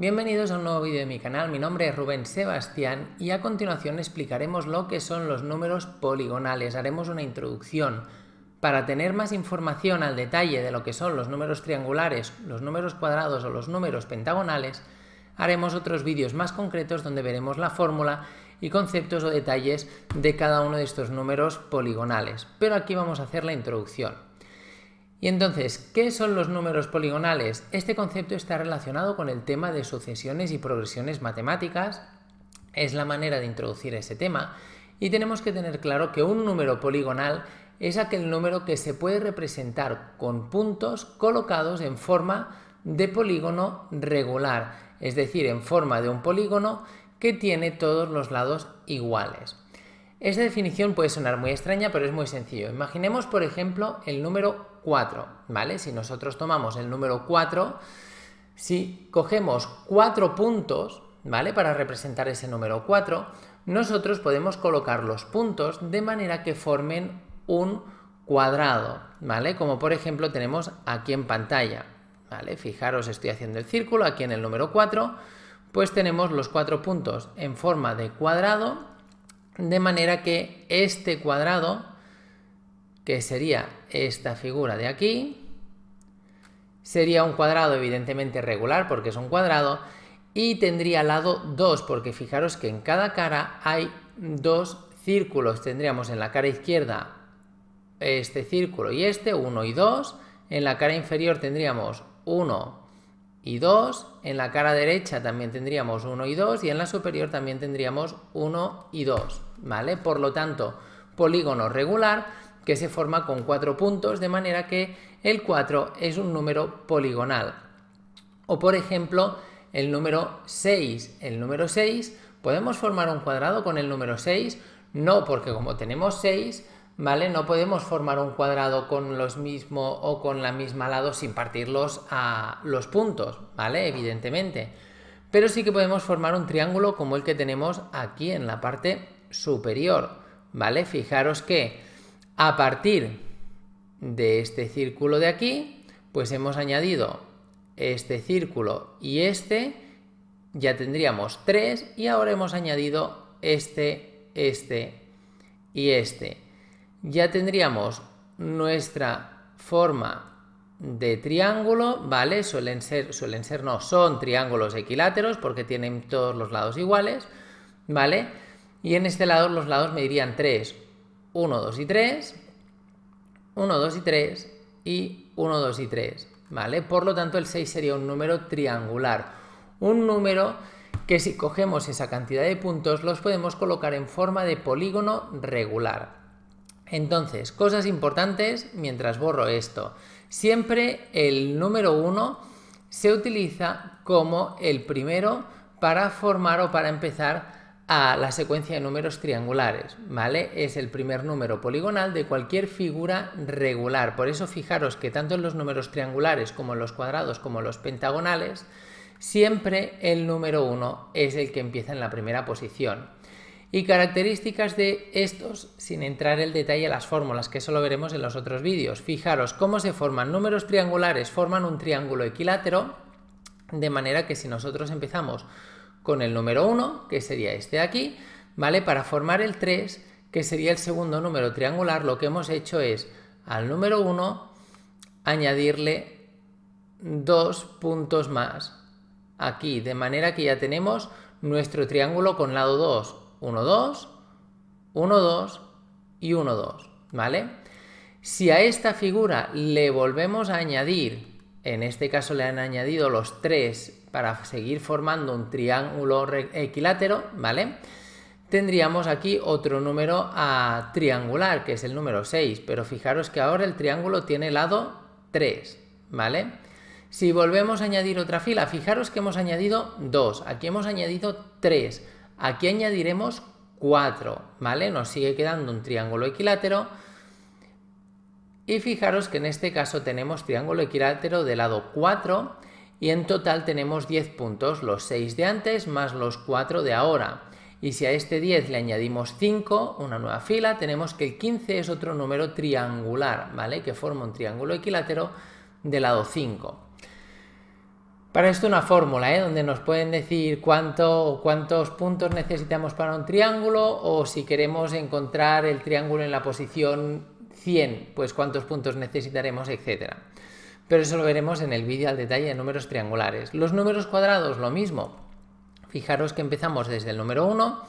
Bienvenidos a un nuevo vídeo de mi canal, mi nombre es Rubén Sebastián y a continuación explicaremos lo que son los números poligonales, haremos una introducción. Para tener más información al detalle de lo que son los números triangulares, los números cuadrados o los números pentagonales, haremos otros vídeos más concretos donde veremos la fórmula y conceptos o detalles de cada uno de estos números poligonales. Pero aquí vamos a hacer la introducción. Y entonces, ¿qué son los números poligonales? Este concepto está relacionado con el tema de sucesiones y progresiones matemáticas, es la manera de introducir ese tema, y tenemos que tener claro que un número poligonal es aquel número que se puede representar con puntos colocados en forma de polígono regular, es decir, en forma de un polígono que tiene todos los lados iguales. Esta definición puede sonar muy extraña, pero es muy sencillo. Imaginemos, por ejemplo, el número 4, ¿vale? Si nosotros tomamos el número 4, si cogemos 4 puntos, ¿vale? Para representar ese número 4, nosotros podemos colocar los puntos de manera que formen un cuadrado, ¿vale? Como por ejemplo tenemos aquí en pantalla, ¿vale? Fijaros, estoy haciendo el círculo aquí en el número 4, pues tenemos los cuatro puntos en forma de cuadrado, de manera que este cuadrado que sería esta figura de aquí. Sería un cuadrado evidentemente regular porque es un cuadrado y tendría lado 2 porque fijaros que en cada cara hay dos círculos. Tendríamos en la cara izquierda este círculo y este, 1 y 2. En la cara inferior tendríamos 1 y 2. En la cara derecha también tendríamos 1 y 2. Y en la superior también tendríamos 1 y 2. ¿Vale? Por lo tanto, polígono regular que se forma con cuatro puntos, de manera que el 4 es un número poligonal. O por ejemplo, el número 6. El número 6, ¿podemos formar un cuadrado con el número 6? No, porque como tenemos 6, ¿vale? No podemos formar un cuadrado con los mismos o con la misma lado sin partirlos a los puntos, ¿vale? Evidentemente. Pero sí que podemos formar un triángulo como el que tenemos aquí en la parte superior, ¿vale? Fijaros que a partir de este círculo de aquí, pues hemos añadido este círculo y este, ya tendríamos tres y ahora hemos añadido este, este y este. Ya tendríamos nuestra forma de triángulo, ¿vale? Suelen ser, suelen ser, no, son triángulos equiláteros porque tienen todos los lados iguales, ¿vale? Y en este lado los lados medirían tres. 1, 2 y 3, 1, 2 y 3 y 1, 2 y 3, ¿vale? Por lo tanto, el 6 sería un número triangular, un número que si cogemos esa cantidad de puntos los podemos colocar en forma de polígono regular. Entonces, cosas importantes mientras borro esto. Siempre el número 1 se utiliza como el primero para formar o para empezar a la secuencia de números triangulares, ¿vale? Es el primer número poligonal de cualquier figura regular. Por eso fijaros que tanto en los números triangulares como en los cuadrados como en los pentagonales, siempre el número 1 es el que empieza en la primera posición. Y características de estos, sin entrar el detalle a las fórmulas, que eso lo veremos en los otros vídeos. Fijaros cómo se forman números triangulares, forman un triángulo equilátero, de manera que si nosotros empezamos con el número 1, que sería este de aquí, ¿vale? Para formar el 3, que sería el segundo número triangular, lo que hemos hecho es al número 1 añadirle dos puntos más aquí, de manera que ya tenemos nuestro triángulo con lado 2, 1, 2, 1, 2 y 1, 2, ¿vale? Si a esta figura le volvemos a añadir, en este caso le han añadido los tres para seguir formando un triángulo equilátero, ¿vale? Tendríamos aquí otro número a triangular, que es el número 6, pero fijaros que ahora el triángulo tiene lado 3, ¿vale? Si volvemos a añadir otra fila, fijaros que hemos añadido 2, aquí hemos añadido 3, aquí añadiremos 4, ¿vale? Nos sigue quedando un triángulo equilátero, y fijaros que en este caso tenemos triángulo equilátero de lado 4 y en total tenemos 10 puntos, los 6 de antes más los 4 de ahora. Y si a este 10 le añadimos 5, una nueva fila, tenemos que el 15 es otro número triangular, ¿vale? Que forma un triángulo equilátero de lado 5. Para esto una fórmula, ¿eh? donde nos pueden decir cuánto, cuántos puntos necesitamos para un triángulo o si queremos encontrar el triángulo en la posición 100, pues cuántos puntos necesitaremos, etcétera pero eso lo veremos en el vídeo al detalle de números triangulares. Los números cuadrados, lo mismo. Fijaros que empezamos desde el número 1,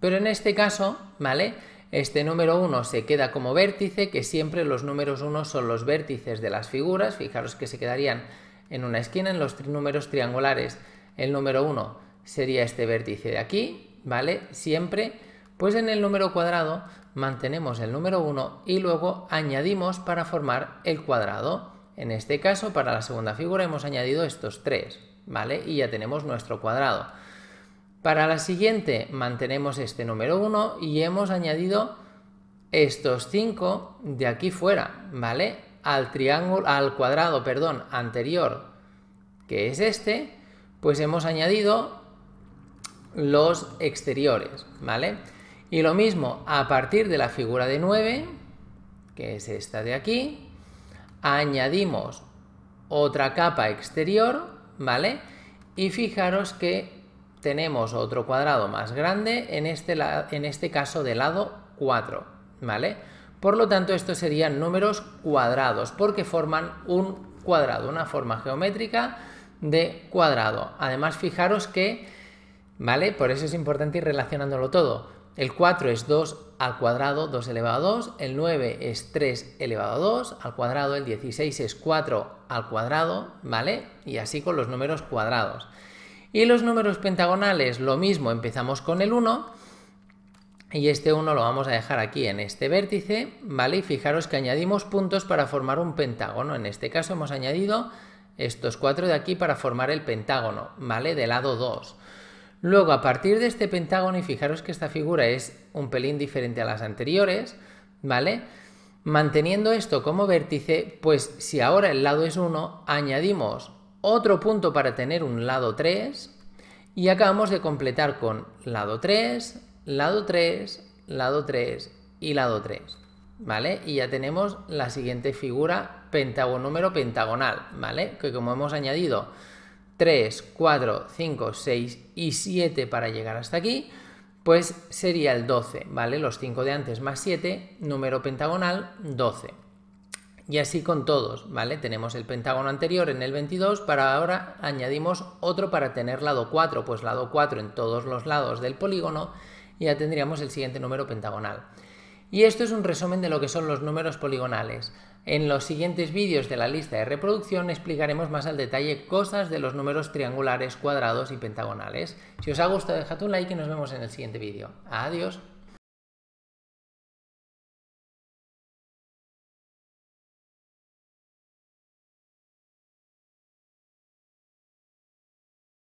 pero en este caso, ¿vale? Este número 1 se queda como vértice, que siempre los números 1 son los vértices de las figuras. Fijaros que se quedarían en una esquina en los números triangulares. El número 1 sería este vértice de aquí, ¿vale? Siempre. Pues en el número cuadrado mantenemos el número 1 y luego añadimos para formar el cuadrado. En este caso, para la segunda figura hemos añadido estos tres, ¿vale? Y ya tenemos nuestro cuadrado. Para la siguiente mantenemos este número 1 y hemos añadido estos 5 de aquí fuera, ¿vale? Al triángulo, al cuadrado, perdón, anterior, que es este, pues hemos añadido los exteriores, ¿vale? Y lo mismo a partir de la figura de 9, que es esta de aquí, añadimos otra capa exterior, ¿vale? Y fijaros que tenemos otro cuadrado más grande, en este, en este caso de lado 4, ¿vale? Por lo tanto, estos serían números cuadrados, porque forman un cuadrado, una forma geométrica de cuadrado. Además, fijaros que, ¿vale? Por eso es importante ir relacionándolo todo. El 4 es 2 al cuadrado, 2 elevado a 2. El 9 es 3 elevado a 2 al cuadrado. El 16 es 4 al cuadrado, ¿vale? Y así con los números cuadrados. Y los números pentagonales, lo mismo, empezamos con el 1. Y este 1 lo vamos a dejar aquí en este vértice, ¿vale? Y fijaros que añadimos puntos para formar un pentágono. En este caso hemos añadido estos cuatro de aquí para formar el pentágono, ¿vale? de lado 2. Luego, a partir de este pentágono, y fijaros que esta figura es un pelín diferente a las anteriores, ¿vale? Manteniendo esto como vértice, pues si ahora el lado es 1, añadimos otro punto para tener un lado 3 y acabamos de completar con lado 3, lado 3, lado 3 y lado 3. ¿Vale? Y ya tenemos la siguiente figura, pentágono número pentagonal, ¿vale? Que como hemos añadido 3, 4, 5, 6 y 7 para llegar hasta aquí, pues sería el 12, ¿vale? Los 5 de antes más 7, número pentagonal 12. Y así con todos, ¿vale? Tenemos el pentágono anterior en el 22, para ahora añadimos otro para tener lado 4, pues lado 4 en todos los lados del polígono, y ya tendríamos el siguiente número pentagonal. Y esto es un resumen de lo que son los números poligonales. En los siguientes vídeos de la lista de reproducción explicaremos más al detalle cosas de los números triangulares, cuadrados y pentagonales. Si os ha gustado dejad un like y nos vemos en el siguiente vídeo. Adiós.